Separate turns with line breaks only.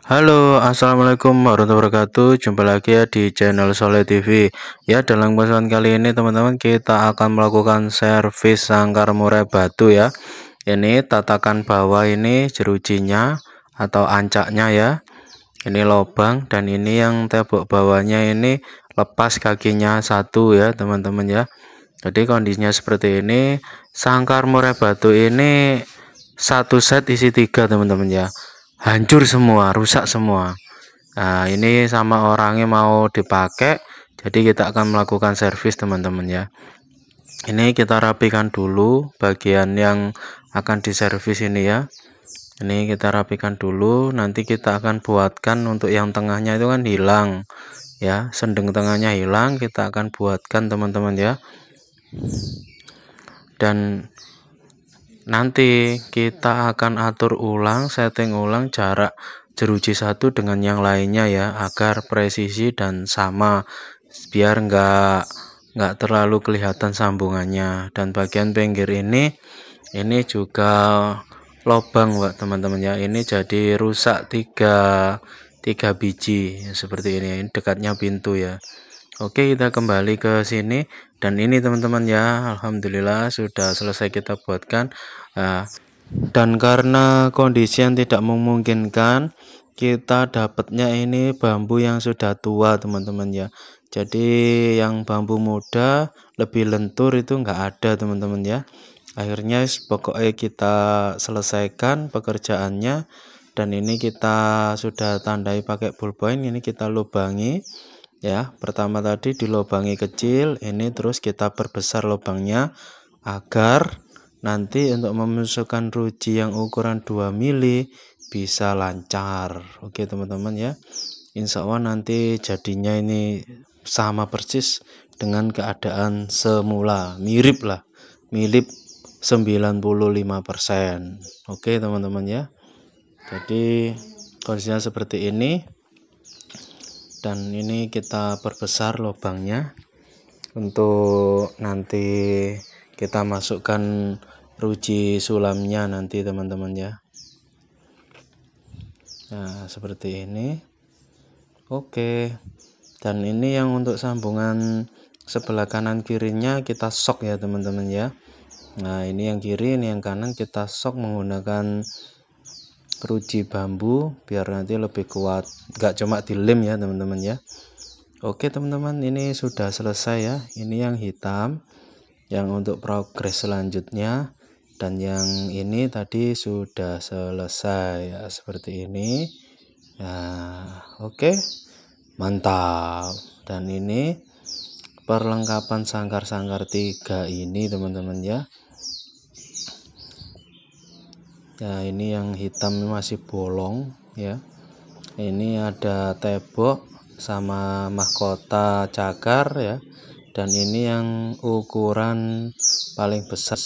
Halo, assalamualaikum warahmatullahi wabarakatuh. Jumpa lagi ya di channel Soleh TV. Ya, dalam pesan kali ini teman-teman kita akan melakukan servis sangkar murai batu ya. Ini tatakan bawah ini jerujinya atau ancaknya ya. Ini lobang dan ini yang tebok bawahnya ini lepas kakinya satu ya teman-teman ya. Jadi kondisinya seperti ini. Sangkar murai batu ini satu set isi tiga teman-teman ya hancur semua rusak semua nah ini sama orangnya mau dipakai jadi kita akan melakukan servis teman-teman ya ini kita rapikan dulu bagian yang akan diservis ini ya ini kita rapikan dulu nanti kita akan buatkan untuk yang tengahnya itu kan hilang ya sendeng tengahnya hilang kita akan buatkan teman-teman ya dan Nanti kita akan atur ulang, setting ulang jarak jeruji satu dengan yang lainnya ya, agar presisi dan sama, biar nggak nggak terlalu kelihatan sambungannya. Dan bagian pinggir ini, ini juga lobang buat teman-teman ya. Ini jadi rusak tiga tiga biji seperti Ini dekatnya pintu ya. Oke kita kembali ke sini dan ini teman-teman ya Alhamdulillah sudah selesai kita buatkan eh, dan karena kondisi yang tidak memungkinkan kita dapatnya ini bambu yang sudah tua teman-teman ya jadi yang bambu muda lebih lentur itu enggak ada teman-teman ya akhirnya pokoknya kita selesaikan pekerjaannya dan ini kita sudah tandai pakai bullpoint ini kita lubangi ya pertama tadi di dilobangi kecil ini terus kita perbesar lubangnya agar nanti untuk memasukkan ruji yang ukuran 2 mili bisa lancar oke teman-teman ya insya Allah nanti jadinya ini sama persis dengan keadaan semula mirip lah mirip 95% oke teman-teman ya jadi kondisinya seperti ini dan ini kita perbesar lubangnya untuk nanti kita masukkan ruji sulamnya nanti teman-teman ya nah seperti ini oke dan ini yang untuk sambungan sebelah kanan kirinya kita sok ya teman-teman ya nah ini yang kiri ini yang kanan kita sok menggunakan keruci bambu biar nanti lebih kuat enggak cuma dilem ya teman-teman ya Oke teman-teman ini sudah selesai ya ini yang hitam yang untuk progres selanjutnya dan yang ini tadi sudah selesai ya seperti ini ya oke mantap dan ini perlengkapan sangkar-sangkar tiga ini teman-teman ya ya ini yang hitam masih bolong ya ini ada tebok sama mahkota cakar ya dan ini yang ukuran paling besar